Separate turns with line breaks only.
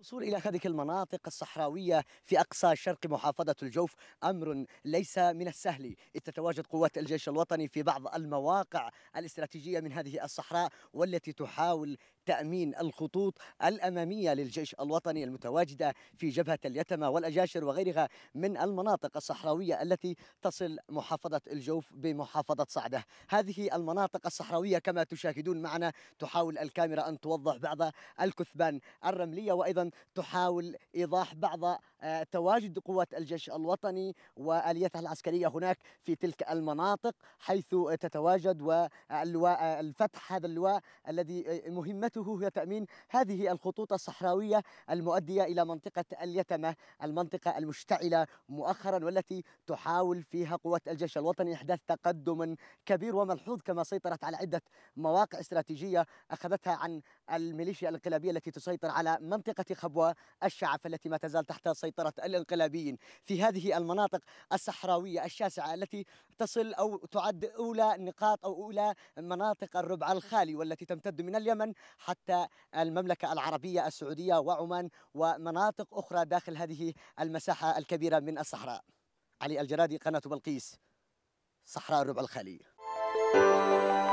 الوصول إلى هذه المناطق الصحراوية في أقصى شرق محافظة الجوف أمر ليس من السهل إذ تتواجد قوات الجيش الوطني في بعض المواقع الاستراتيجية من هذه الصحراء والتي تحاول تأمين الخطوط الأمامية للجيش الوطني المتواجدة في جبهة اليتمة والأجاشر وغيرها من المناطق الصحراوية التي تصل محافظة الجوف بمحافظة صعدة هذه المناطق الصحراوية كما تشاهدون معنا تحاول الكاميرا أن توضح بعض الكثبان الرملية وأيضا تحاول ايضاح بعض آه، تواجد قوات الجيش الوطني واليته العسكريه هناك في تلك المناطق حيث تتواجد واللواء آه، الفتح هذا اللواء الذي آه، مهمته هي تامين هذه الخطوط الصحراويه المؤديه الى منطقه اليتمه المنطقه المشتعله مؤخرا والتي تحاول فيها قوات الجيش الوطني احداث تقدم كبير وملحوظ كما سيطرت على عده مواقع استراتيجيه اخذتها عن الميليشيا الانقلابية التي تسيطر على منطقة خبوة الشعف التي ما تزال تحت سيطرة الانقلابيين في هذه المناطق الصحراوية الشاسعة التي تصل أو تعد أولى نقاط أو أولى مناطق الربع الخالي والتي تمتد من اليمن حتى المملكة العربية السعودية وعمان ومناطق أخرى داخل هذه المساحة الكبيرة من الصحراء علي الجرادي قناة بلقيس صحراء الربع الخالي